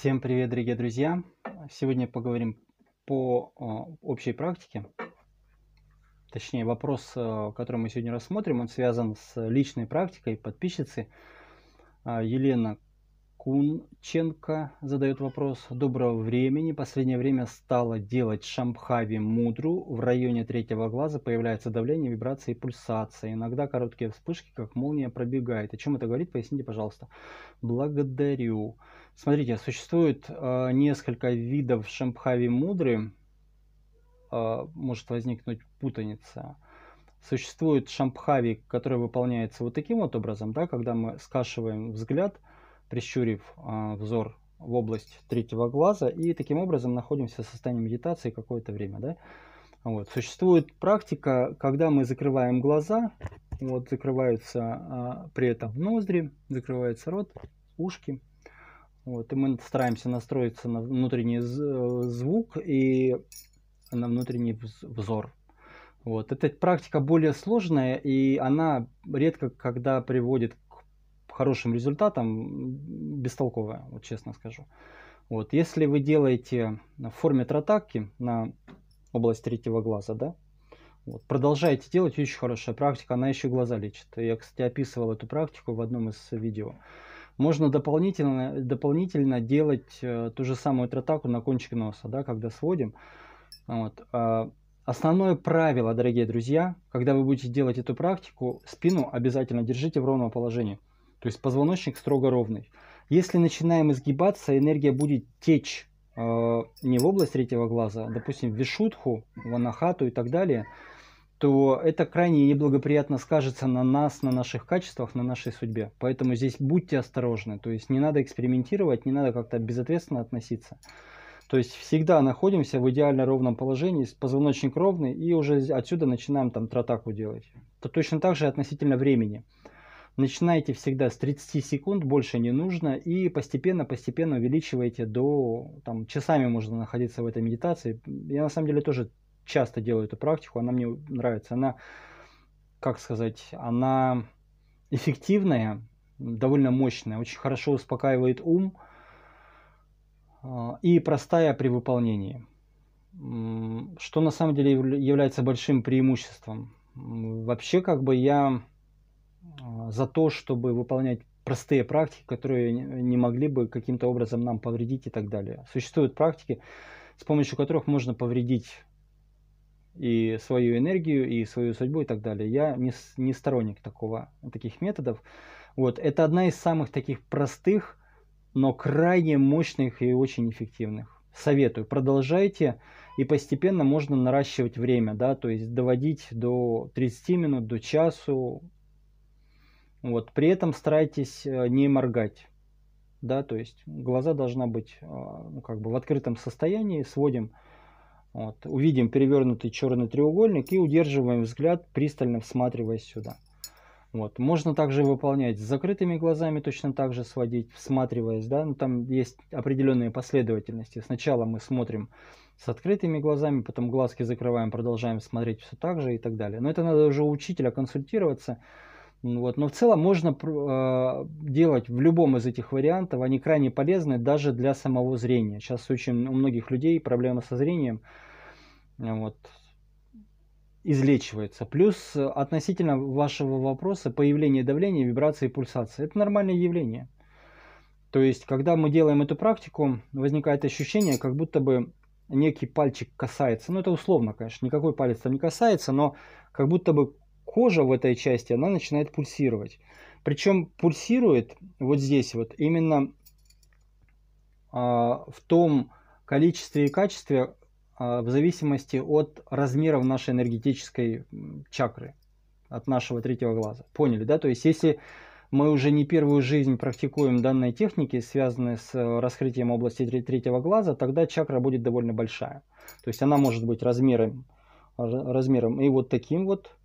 Всем привет, дорогие друзья! Сегодня поговорим по а, общей практике. Точнее, вопрос, а, который мы сегодня рассмотрим, он связан с личной практикой подписчицы. А, Елена Кунченко задает вопрос. Доброго времени. Последнее время стала делать шамбхави мудру. В районе третьего глаза появляется давление, вибрации и пульсация. Иногда короткие вспышки, как молния, пробегает. О чем это говорит, поясните, пожалуйста. Благодарю. Смотрите, существует э, несколько видов Шамбхави Мудры. Э, может возникнуть путаница. Существует Шамбхави, который выполняется вот таким вот образом, да, когда мы скашиваем взгляд, прищурив э, взор в область третьего глаза, и таким образом находимся в состоянии медитации какое-то время. Да? Вот. Существует практика, когда мы закрываем глаза, вот закрываются э, при этом ноздри, закрывается рот, ушки – вот, и мы стараемся настроиться на внутренний э, звук и на внутренний взор. Вот. Эта практика более сложная, и она редко когда приводит к хорошим результатам, бестолковая, вот честно скажу. Вот. Если вы делаете в форме тротакки на область третьего глаза, да, вот, продолжайте делать, очень хорошая практика, она еще глаза лечит. Я, кстати, описывал эту практику в одном из видео. Можно дополнительно, дополнительно делать э, ту же самую тратаку на кончик носа, да, когда сводим. Вот. Э, основное правило, дорогие друзья, когда вы будете делать эту практику, спину обязательно держите в ровном положении. То есть позвоночник строго ровный. Если начинаем изгибаться, энергия будет течь э, не в область третьего глаза, а, допустим, в вишутху, в анахату и так далее – то это крайне неблагоприятно скажется на нас, на наших качествах, на нашей судьбе. Поэтому здесь будьте осторожны. То есть не надо экспериментировать, не надо как-то безответственно относиться. То есть всегда находимся в идеально ровном положении, позвоночник ровный, и уже отсюда начинаем там тратаку делать. То точно так же относительно времени. Начинайте всегда с 30 секунд, больше не нужно, и постепенно-постепенно увеличивайте до, там, часами можно находиться в этой медитации. Я на самом деле тоже часто делаю эту практику, она мне нравится. Она, как сказать, она эффективная, довольно мощная, очень хорошо успокаивает ум э, и простая при выполнении. Что на самом деле является большим преимуществом. Вообще, как бы я э, за то, чтобы выполнять простые практики, которые не могли бы каким-то образом нам повредить и так далее. Существуют практики, с помощью которых можно повредить и свою энергию, и свою судьбу и так далее. Я не, не сторонник такого, таких методов. Вот. Это одна из самых таких простых, но крайне мощных и очень эффективных. Советую, продолжайте, и постепенно можно наращивать время, да, то есть доводить до 30 минут, до часу. Вот. При этом старайтесь э, не моргать. Да, то есть глаза должна быть э, ну, как бы в открытом состоянии, сводим вот. Увидим перевернутый черный треугольник и удерживаем взгляд, пристально всматриваясь сюда. Вот. Можно также выполнять с закрытыми глазами, точно так же сводить, всматриваясь. Да? но ну, там есть определенные последовательности. Сначала мы смотрим с открытыми глазами, потом глазки закрываем, продолжаем смотреть все так же и так далее. Но это надо уже у учителя консультироваться, вот. Но в целом можно э, делать в любом из этих вариантов, они крайне полезны даже для самого зрения. Сейчас очень у многих людей проблема со зрением а, вот, излечивается. Плюс э, относительно вашего вопроса появление давления, вибрации и пульсации. Это нормальное явление. То есть, когда мы делаем эту практику, возникает ощущение, как будто бы некий пальчик касается. Ну, это условно, конечно, никакой палец там не касается, но как будто бы кожа в этой части, она начинает пульсировать. Причем пульсирует вот здесь вот именно а, в том количестве и качестве, а, в зависимости от размеров нашей энергетической чакры, от нашего третьего глаза. Поняли, да? То есть, если мы уже не первую жизнь практикуем данные техники, связанные с э, раскрытием области третьего глаза, тогда чакра будет довольно большая. То есть, она может быть размером, размером и вот таким вот,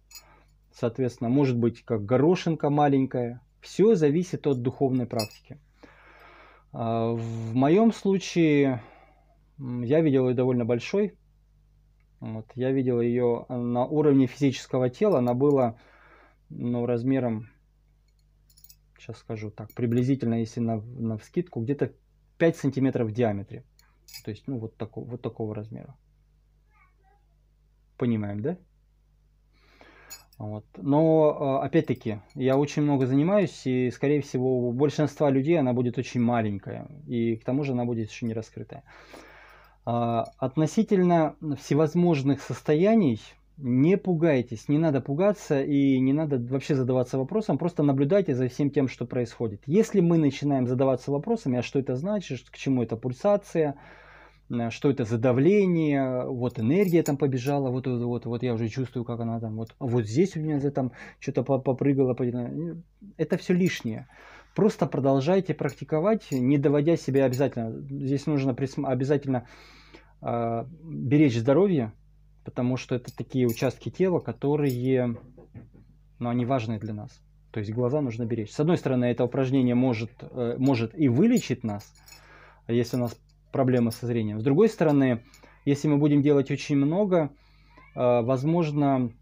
соответственно, может быть как горошинка маленькая. Все зависит от духовной практики. А, в моем случае я видел ее довольно большой. Вот, я видел ее на уровне физического тела. Она была ну, размером, сейчас скажу так, приблизительно, если на, на вскидку, где-то 5 сантиметров в диаметре. То есть, ну, вот, такого, вот такого размера. Понимаем, да? Вот. Но, а, опять-таки, я очень много занимаюсь, и, скорее всего, у большинства людей она будет очень маленькая, и к тому же она будет еще не раскрытая. А, относительно всевозможных состояний, не пугайтесь, не надо пугаться и не надо вообще задаваться вопросом, просто наблюдайте за всем тем, что происходит. Если мы начинаем задаваться вопросами, а что это значит, к чему эта пульсация, Э, что это за давление, вот энергия там побежала, вот, э, вот, вот я уже чувствую, как она там, вот, а вот здесь у меня за там что-то попрыгало. Это все лишнее. Просто продолжайте практиковать, не доводя себя обязательно. Здесь нужно присма- обязательно э, беречь здоровье, потому что это такие участки тела, которые, ну, они важны для нас. То есть глаза нужно беречь. С одной стороны, это упражнение может, э, может и вылечить нас, а если у нас проблема со зрением. С другой стороны, если мы будем делать очень много, э, возможно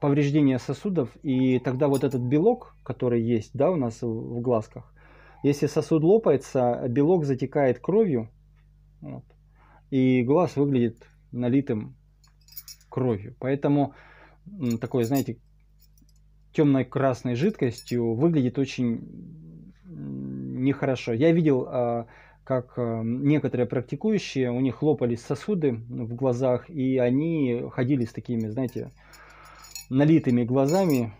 повреждение сосудов, и тогда вот этот белок, который есть да, у нас в глазках, если сосуд лопается, белок затекает кровью, вот, и глаз выглядит налитым кровью. Поэтому такой, знаете, темной красной жидкостью выглядит очень нехорошо. Я видел а, как эм, некоторые практикующие, у них лопались сосуды в глазах, и они ходили с такими, знаете, налитыми глазами.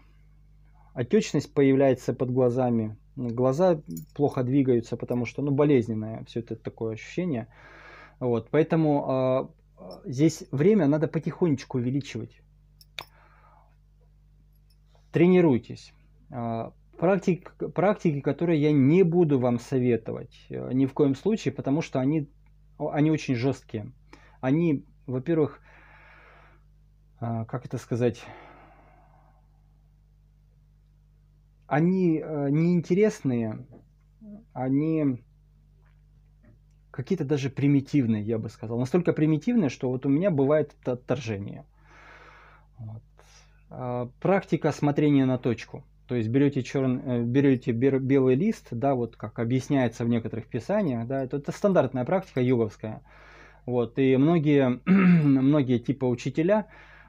Отечность появляется под глазами, глаза плохо двигаются, потому что, ну, болезненное все это такое ощущение. Вот, поэтому э, здесь время надо потихонечку увеличивать. Тренируйтесь а, практик, практики, которые я не буду вам советовать э, ни в коем случае, потому что они, они очень жесткие. Они, во-первых, э, как это сказать, они э, неинтересные, они какие-то даже примитивные, я бы сказал. Настолько примитивные, что вот у меня бывает отторжение. Вот. А практика смотрения на точку – то есть берете, черный, э, берете белый лист, да, вот как объясняется в некоторых писаниях, да, это, это стандартная практика юговская. Вот, и многие, многие типа учителя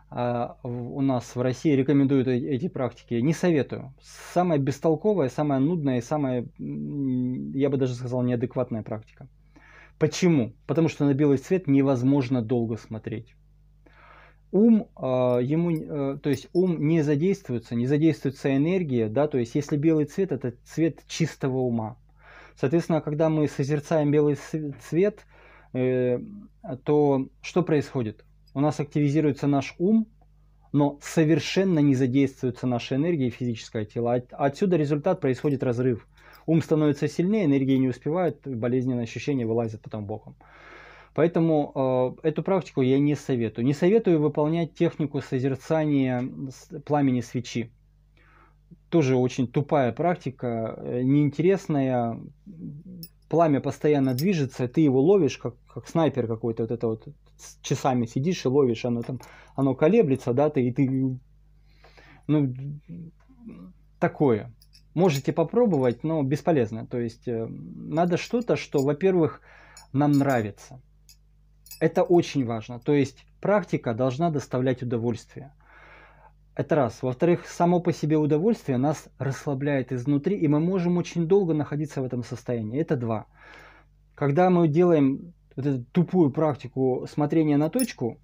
э, у нас в России рекомендуют э, эти практики. Не советую. Самая бестолковая, самая нудная и самая, я бы даже сказал, неадекватная практика. Почему? Потому что на белый цвет невозможно долго смотреть ум э, ему, э, то есть ум не задействуется, не задействуется энергия, да, то есть если белый цвет, это цвет чистого ума. Соответственно, когда мы созерцаем белый цвет, э, то что происходит? У нас активизируется наш ум, но совершенно не задействуется наша энергия и физическое а тело. От, отсюда результат происходит разрыв. Ум становится сильнее, энергии не успевают, болезненные ощущения вылазят потом боком. Поэтому э, эту практику я не советую. Не советую выполнять технику созерцания пламени свечи. Тоже очень тупая практика, э, неинтересная. Пламя постоянно движется, ты его ловишь, как, как снайпер какой-то, вот это вот часами сидишь и ловишь, оно там, оно колеблется, да, ты и ты, ну, такое. Можете попробовать, но бесполезно. То есть э, надо что-то, что, во-первых, нам нравится – это очень важно. То есть практика должна доставлять удовольствие. Это раз. Во-вторых, само по себе удовольствие нас расслабляет изнутри, и мы можем очень долго находиться в этом состоянии. Это два. Когда мы делаем вот эту тупую практику смотрения на точку,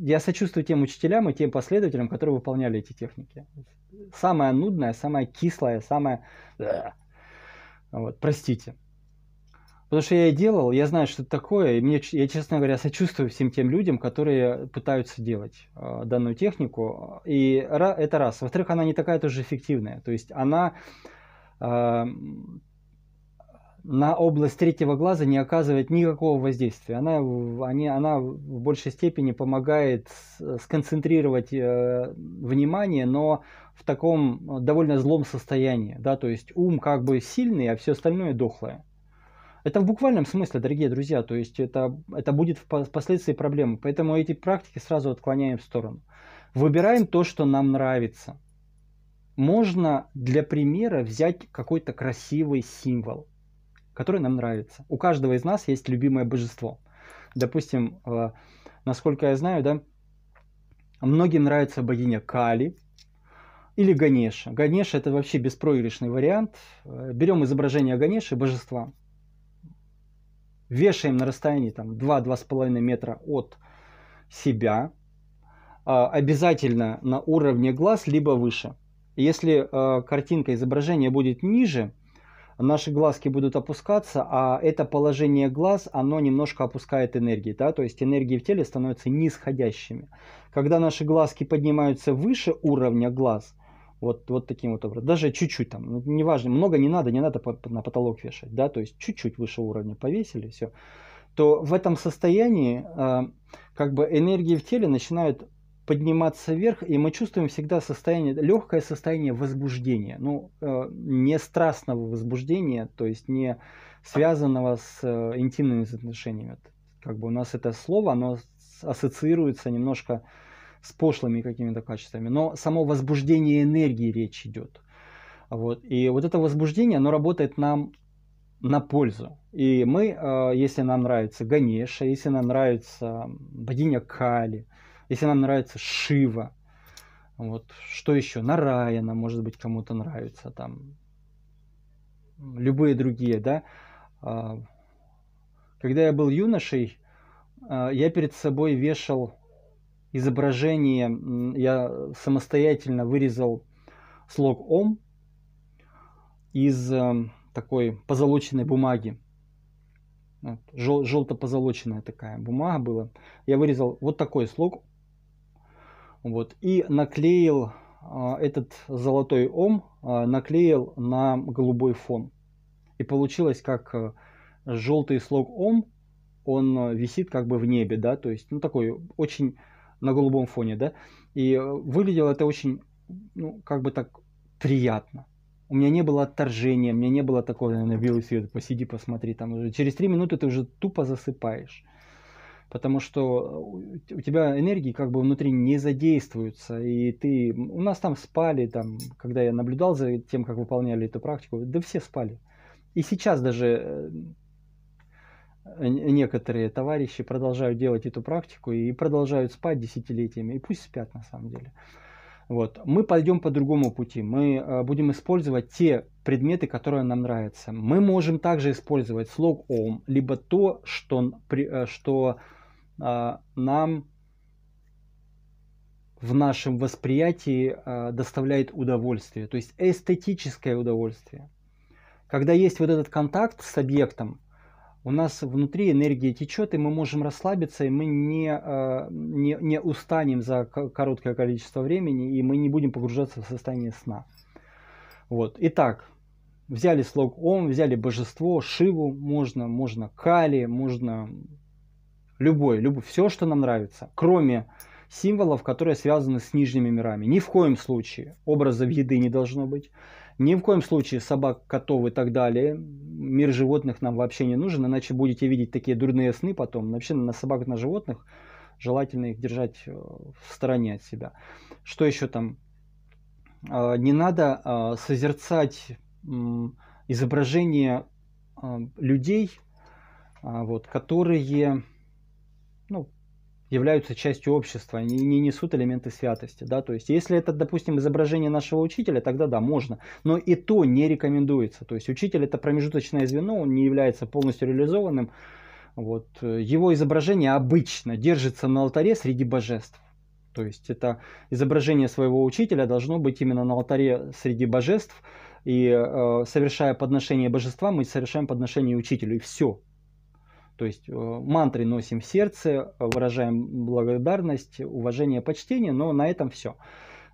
я сочувствую тем учителям и тем последователям, которые выполняли эти техники. Самая нудная, самая кислая, самая... Э, вот, простите. Потому что я и делал, я знаю, что это такое, и мне, я, честно говоря, сочувствую всем тем людям, которые пытаются делать э, данную технику. И это раз. Во-вторых, она не такая тоже эффективная. То есть она э, на область третьего глаза не оказывает никакого воздействия. Она, они, она в большей степени помогает сконцентрировать э, внимание, но в таком э, довольно злом состоянии. Да? То есть ум как бы сильный, а все остальное дохлое. Это в буквальном смысле, дорогие друзья, то есть это, это будет впоследствии проблемы, Поэтому эти практики сразу отклоняем в сторону. Выбираем то, что нам нравится. Можно для примера взять какой-то красивый символ, который нам нравится. У каждого из нас есть любимое божество. Допустим, э, насколько я знаю, да, многим нравится богиня Кали, или Ганеша. Ганеша это вообще беспроигрышный вариант. Э, берем изображение Ганеши, божества вешаем на расстоянии там 2-2,5 метра от себя, а, обязательно на уровне глаз, либо выше. Если а, картинка, изображение будет ниже, наши глазки будут опускаться, а это положение глаз, оно немножко опускает энергии, да, то есть энергии в теле становятся нисходящими. Когда наши глазки поднимаются выше уровня глаз, вот, вот таким вот образом. Даже чуть-чуть там, ну, неважно, много не надо, не надо по, по, на потолок вешать, да, то есть чуть-чуть выше уровня повесили, все. То в этом состоянии э, как бы энергии в теле начинают подниматься вверх, и мы чувствуем всегда состояние, легкое состояние возбуждения, ну, э, не страстного возбуждения, то есть не связанного с э, интимными отношениями. Как бы у нас это слово, оно ассоциируется немножко с пошлыми какими-то качествами, но само возбуждение энергии речь идет. Вот. И вот это возбуждение, оно работает нам на пользу. И мы, э, если нам нравится Ганеша, если нам нравится богиня Кали, если нам нравится Шива, вот, что еще? Нараяна, может быть, кому-то нравится там. Любые другие, да. А, когда я был юношей, э, я перед собой вешал изображение я самостоятельно вырезал слог ОМ из э, такой позолоченной бумаги. Вот, жел, желто-позолоченная такая бумага была. Я вырезал вот такой слог. Вот, и наклеил э, этот золотой ом, э, наклеил на голубой фон. И получилось как э, желтый слог ом, он э, висит как бы в небе, да, то есть, ну, такой очень на голубом фоне, да, и э, выглядело это очень, ну, как бы так приятно. У меня не было отторжения, у меня не было такого, наверное, белый свет, посиди, посмотри, там уже. Через три минуты ты уже тупо засыпаешь. Потому что э, у тебя энергии как бы внутри не задействуются. И ты... У нас там спали, там, когда я наблюдал за тем, как выполняли эту практику, да все спали. И сейчас даже э, некоторые товарищи продолжают делать эту практику и продолжают спать десятилетиями, и пусть спят на самом деле. Вот. Мы пойдем по другому пути. Мы э, будем использовать те предметы, которые нам нравятся. Мы можем также использовать слог ом, либо то, что, э, что э, нам в нашем восприятии доставляет удовольствие, то есть эстетическое удовольствие. Когда есть вот этот контакт с объектом, у нас внутри энергия течет, и мы можем расслабиться, и мы не, а, не, не устанем за короткое количество времени, и мы не будем погружаться в состояние сна. Вот. Итак, взяли слог Ом, взяли божество, Шиву, можно, можно Кали, можно любой, любой, все, что нам нравится, кроме символов, которые связаны с нижними мирами. Ни в коем случае образов еды не должно быть, ни в коем случае собак, котов и так далее. Мир животных нам вообще не нужен, иначе будете видеть такие дурные сны потом. Вообще на собак, на животных желательно их держать э, в стороне от себя. Что еще там? Э, не надо э, созерцать изображения людей, вот, которые ну, являются частью общества, они не несут элементы святости. Да? То есть, если это, допустим, изображение нашего учителя, тогда да, можно. Но и то не рекомендуется. То есть, учитель это промежуточное звено, он не является полностью реализованным. Вот. Его изображение обычно держится на алтаре среди божеств. То есть это изображение своего учителя должно быть именно на алтаре среди божеств. И э, совершая подношение божества, мы совершаем подношение учителю. И все. То есть э, мантры носим в сердце, э, выражаем благодарность, уважение, почтение, но на этом все.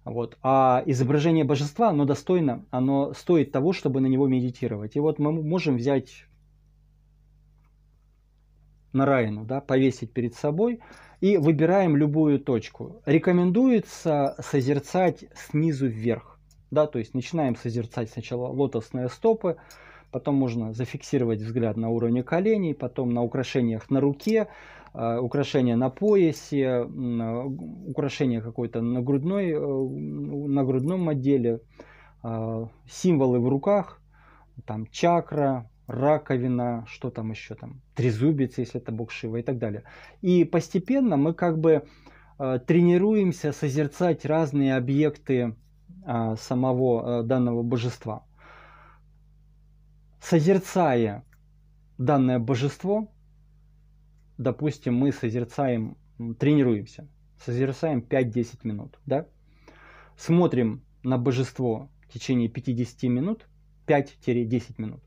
Вот. А изображение божества, оно достойно, оно стоит того, чтобы на него медитировать. И вот мы можем взять Нараину, да, повесить перед собой и выбираем любую точку. Рекомендуется созерцать снизу вверх. Да, то есть начинаем созерцать сначала лотосные стопы, потом можно зафиксировать взгляд на уровне коленей, потом на украшениях на руке, э, украшения на поясе, э, украшения какой-то на, грудной, э, на грудном отделе, символы в руках, там чакра, раковина, что там еще там, трезубец, если это бог Шива и так далее. И постепенно мы как бы тренируемся созерцать разные объекты самого данного божества созерцая данное божество, допустим, мы созерцаем, тренируемся, созерцаем 5-10 минут, да? Смотрим на божество в течение 50 минут, 5-10 минут.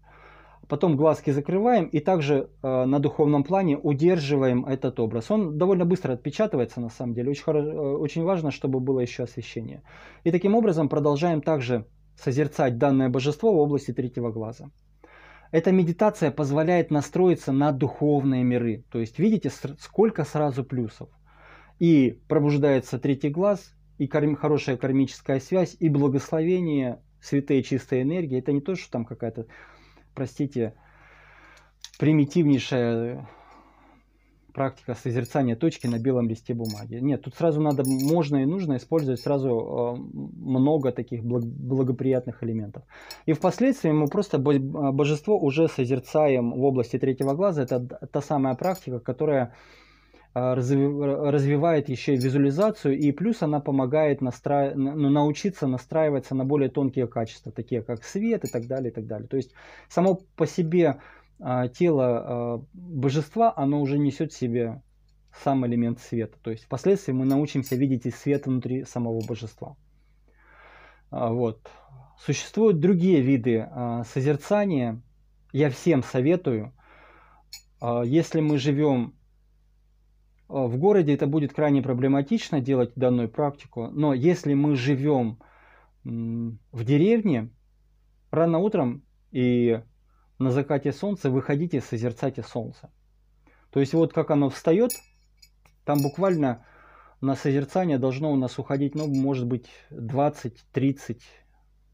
Потом глазки закрываем и также э, на духовном плане удерживаем этот образ. Он довольно быстро отпечатывается на самом деле. Очень, хоро- э, очень важно, чтобы было еще освещение. И таким образом продолжаем также созерцать данное божество в области третьего глаза. Эта медитация позволяет настроиться на духовные миры. То есть видите, сколько сразу плюсов. И пробуждается третий глаз, и хорошая кармическая связь, и благословение, святая чистая энергии. Это не то, что там какая-то, простите, примитивнейшая практика созерцания точки на белом листе бумаги. Нет, тут сразу надо, можно и нужно использовать сразу а, много таких благоприятных элементов. И впоследствии мы просто а, божество уже созерцаем в области третьего глаза. Это та самая практика, которая а, развивает еще и визуализацию, и плюс она помогает настра... ну, научиться настраиваться на более тонкие качества, такие как свет и так далее, и так далее. То есть само по себе а, тело а, божества, оно уже несет в себе сам элемент света. То есть впоследствии мы научимся видеть и свет внутри самого божества. А, вот. Существуют другие виды созерцания. Я всем советую. Если мы живем в городе, это будет крайне проблематично делать данную практику. Но если мы живем в деревне, рано утром и на закате солнца, выходите, созерцайте солнце. То есть вот как оно встает, там буквально на созерцание должно у нас уходить, ну, может быть, 20, 30,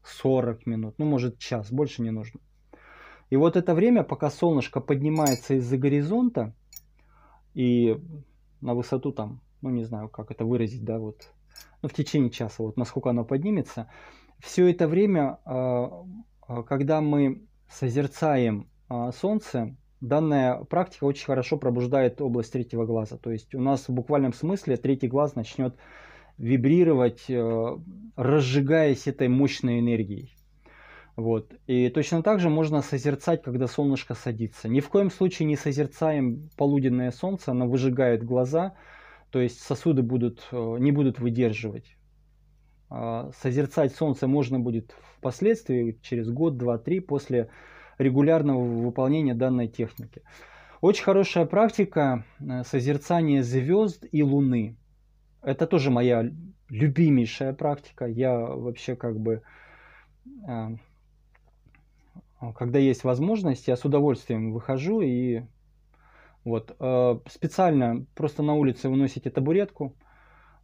40 минут, ну, может, час, больше не нужно. И вот это время, пока солнышко поднимается из-за горизонта и на высоту там, ну, не знаю, как это выразить, да, вот, ну, в течение часа, вот, насколько оно поднимется, все это время, а, а, когда мы созерцаем а, Солнце, данная практика очень хорошо пробуждает область третьего глаза. То есть у нас в буквальном смысле третий глаз начнет вибрировать, э, разжигаясь этой мощной энергией. Вот. И точно так же можно созерцать, когда солнышко садится. Ни в коем случае не созерцаем полуденное солнце, оно выжигает глаза, то есть сосуды будут, э, не будут выдерживать. А, созерцать Солнце можно будет впоследствии, через год, два, три, после регулярного выполнения данной техники. Очень хорошая практика э, созерцание звезд и Луны. Это тоже моя любимейшая практика. Я вообще как бы, э, а, когда есть возможность, я с удовольствием выхожу и вот э, специально просто на улице выносите табуретку –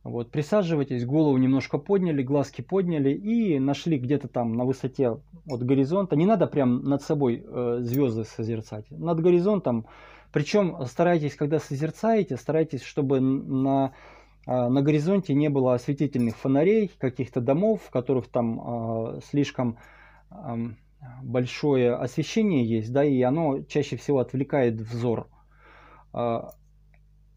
вот, присаживайтесь, голову немножко подняли, глазки подняли и нашли где-то там на высоте от горизонта. Не надо прям над собой э, звезды созерцать. Над горизонтом. Причем старайтесь, когда созерцаете, старайтесь, чтобы на, э, на горизонте не было осветительных фонарей, каких-то домов, в которых там э, слишком э, большое освещение есть, да, и оно чаще всего отвлекает взор. А,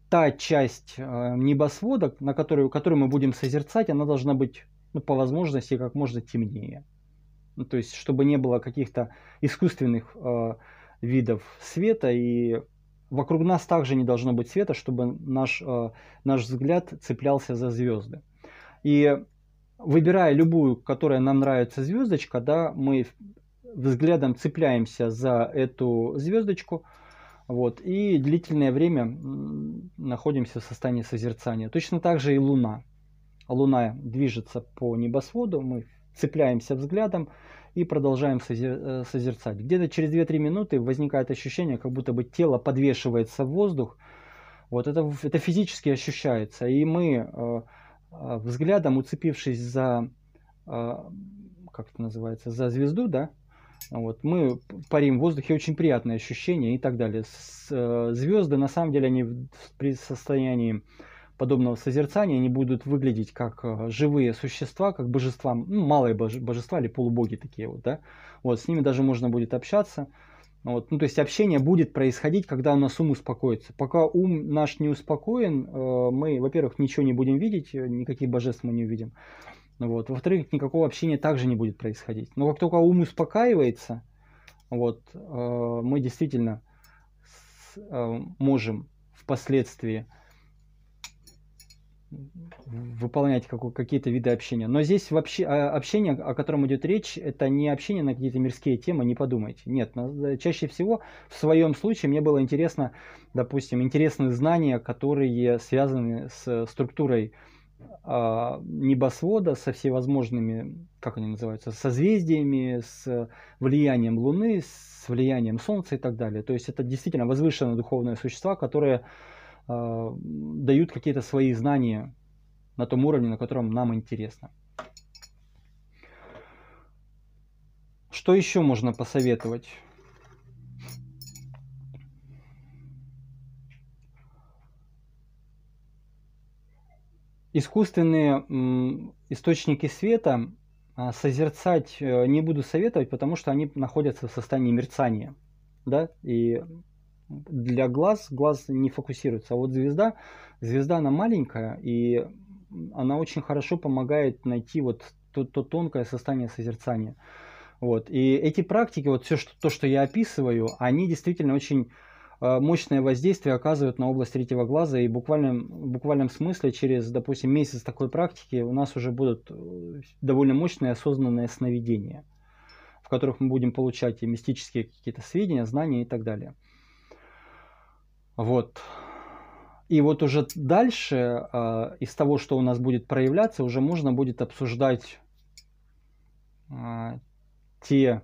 та часть э, небосводок, на которую, которую мы будем созерцать, она должна быть ну, по возможности как можно темнее. Ну, то есть, чтобы не было каких-то искусственных э, видов света, и вокруг нас также не должно быть света, чтобы наш, э, наш взгляд цеплялся за звезды. И выбирая любую, которая нам нравится звездочка, да, мы взглядом цепляемся за эту звездочку – вот, и длительное время находимся в состоянии созерцания. Точно так же и Луна. Луна движется по небосводу, мы цепляемся взглядом и продолжаем созер... Э, созерцать. Где-то через 2-3 минуты возникает ощущение, как будто бы тело подвешивается в воздух. Вот это, это физически ощущается. И мы э, э, взглядом, уцепившись за, как это называется, за звезду, да, вот, мы парим в воздухе, очень приятное ощущение и так далее. С, э, звезды, на самом деле, они в, при состоянии подобного созерцания, они будут выглядеть как э, живые существа, как божества, ну, малые боже, божества или полубоги такие вот, да. Вот, с ними даже можно будет общаться. Вот, ну, то есть общение будет происходить, когда у нас ум успокоится. Пока ум наш не успокоен, э, мы, во-первых, ничего не будем видеть, никаких божеств мы не увидим. Ну вот. Во-вторых, никакого общения также не будет происходить. Но как только ум успокаивается, вот, э, мы действительно с, э, можем впоследствии выполнять какие-то виды общения. Но здесь вообще а, общение, о котором идет речь, это не общение на какие-то мирские темы, не подумайте. Нет, э, чаще всего в своем случае мне было интересно, допустим, интересные знания, которые связаны с структурой а, небосвода со всевозможными, как они называются, созвездиями, с влиянием Луны, с влиянием Солнца и так далее. То есть это действительно возвышенные духовные существа, которые э, дают какие-то свои знания на том уровне, на котором нам интересно. Что еще можно посоветовать? искусственные источники света а, созерцать э, не буду советовать, потому что они находятся в состоянии мерцания. Да? И для глаз глаз не фокусируется. А вот звезда, звезда она маленькая, и она очень хорошо помогает найти вот то, то тонкое состояние созерцания. Вот. И эти практики, вот все что, то, что я описываю, они действительно очень Э, мощное воздействие оказывают на область третьего глаза. И в буквальном, в буквальном смысле через, допустим, месяц такой практики у нас уже будут э, довольно мощные осознанные сновидения, в которых мы будем получать и мистические какие-то сведения, знания и так далее. Вот. И вот уже дальше э, из того, что у нас будет проявляться, уже можно будет обсуждать э, те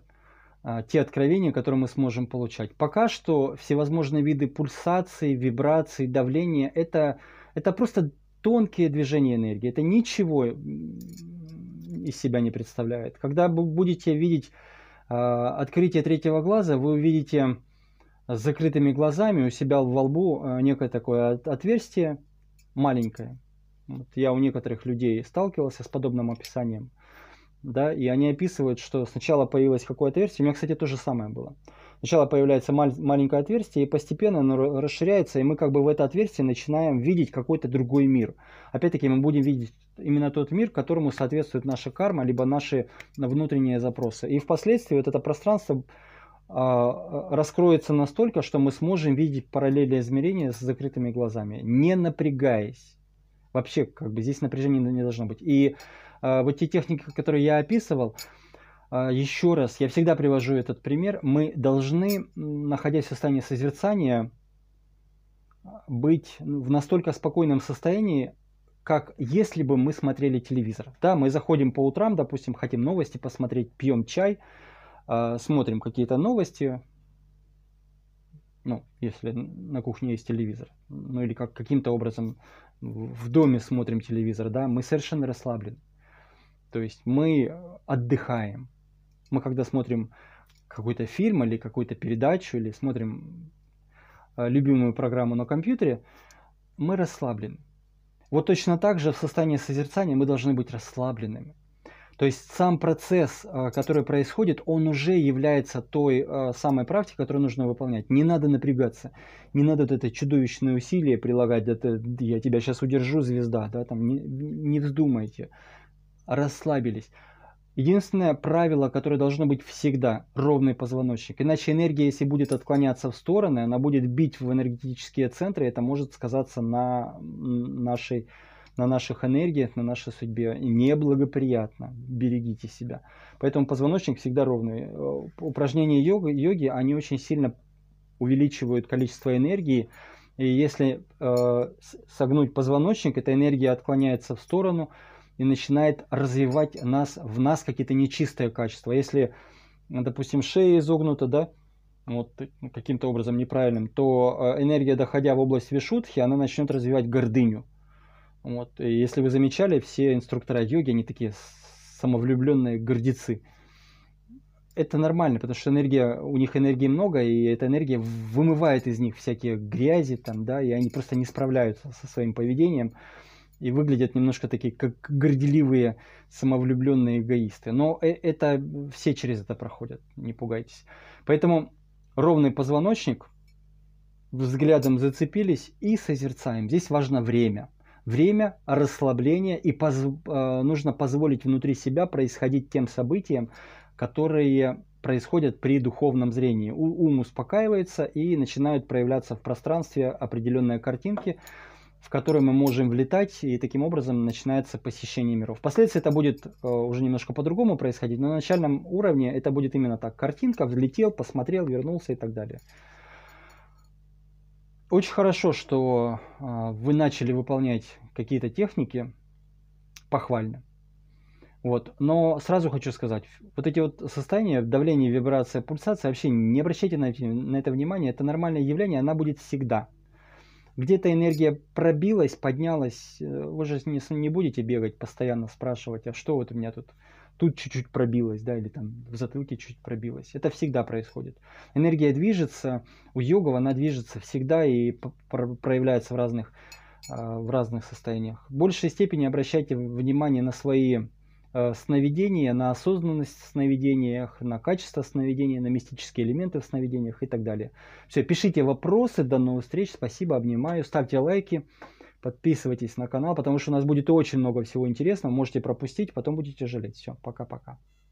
а, те откровения, которые мы сможем получать. Пока что всевозможные виды пульсаций, вибраций, давления это, это просто тонкие движения энергии. Это ничего из себя не представляет. Когда вы будете видеть э, открытие третьего глаза, вы увидите с закрытыми глазами у себя во лбу э, некое такое отверстие маленькое. Вот я у некоторых людей сталкивался с подобным описанием – да, и они описывают, что сначала появилось какое то отверстие, у меня, кстати, то же самое было. Сначала появляется мал- маленькое отверстие, и постепенно оно расширяется, и мы как бы в это отверстие начинаем видеть какой-то другой мир. Опять-таки мы будем видеть именно тот мир, которому соответствует наша карма, либо наши внутренние запросы. И впоследствии вот это пространство а, раскроется настолько, что мы сможем видеть параллельные измерения с закрытыми глазами, не напрягаясь. Вообще, как бы здесь напряжения не должно быть. И а, вот те техники, которые я описывал, а, еще раз, я всегда привожу этот пример, мы должны, находясь в состоянии созерцания, быть ну, в настолько спокойном состоянии, как если бы мы смотрели телевизор. Да, мы заходим по утрам, допустим, хотим новости посмотреть, пьем чай, а, смотрим какие-то новости, ну, если на кухне есть телевизор, ну или как, каким-то образом в доме смотрим телевизор, да, мы совершенно расслаблены. То есть мы э, отдыхаем. Мы когда смотрим какой-то фильм или какую-то передачу, или смотрим э, любимую программу на компьютере, мы расслаблены. Вот точно так же в состоянии созерцания мы должны быть расслабленными. То есть сам процесс, э, который происходит, он уже является той самой практикой, которую нужно выполнять. Не надо напрягаться, не надо вот это чудовищное усилие прилагать, это я тебя сейчас удержу, звезда, да, там не, не вздумайте расслабились. Единственное правило, которое должно быть всегда, ровный позвоночник. Иначе энергия, если будет отклоняться в стороны, она будет бить в энергетические центры, это может сказаться на, нашей, на наших энергиях, на нашей судьбе неблагоприятно. Берегите себя. Поэтому позвоночник всегда ровный. Э, упражнения йога, йоги, они очень сильно увеличивают количество энергии, и если э, согнуть позвоночник, эта энергия отклоняется в сторону – и начинает развивать нас, в нас какие-то нечистые качества. А если, допустим, шея изогнута, да, вот ну, каким-то образом неправильным, то э, энергия, доходя в область вишудхи, она начнет развивать гордыню. Вот. И если вы замечали, все инструктора йоги, они такие самовлюбленные гордецы. Это нормально, потому что энергия, у них энергии много, и эта энергия вымывает из них всякие грязи, там, да, и они просто не справляются со своим поведением и выглядят немножко такие, как горделивые, самовлюбленные эгоисты. Но э, это все через это проходят, не пугайтесь. Поэтому ровный позвоночник, взглядом зацепились и созерцаем. Здесь важно время. Время расслабления и поз... Э, нужно позволить внутри себя происходить тем событиям, которые происходят при духовном зрении. У, ум успокаивается и начинают проявляться в пространстве определенные картинки, в который мы можем влетать, и таким образом начинается посещение миров. Впоследствии это будет э, уже немножко по-другому происходить, но на начальном уровне это будет именно так. Картинка, взлетел, посмотрел, вернулся и так далее. Очень хорошо, что э, вы начали выполнять какие-то техники, похвально. Вот. Но сразу хочу сказать, вот эти вот состояния, давление, вибрация, пульсация, вообще не обращайте на, на это внимание. это нормальное явление, она будет всегда где-то энергия пробилась, поднялась, э, вы же не, не будете бегать постоянно спрашивать, а что вот у меня тут, тут чуть-чуть пробилось, да, или там в затылке чуть пробилось. Это всегда происходит. Энергия движется, у йогов она движется всегда и проявляется в разных, а, в разных состояниях. В большей степени обращайте внимание на свои Э, сновидения, на осознанность в сновидениях, на качество сновидения, на мистические элементы в сновидениях и так далее. Все, пишите вопросы, до новых встреч, спасибо, обнимаю, ставьте лайки, подписывайтесь на канал, потому что у нас будет очень много всего интересного, можете пропустить, потом будете жалеть. Все, пока-пока.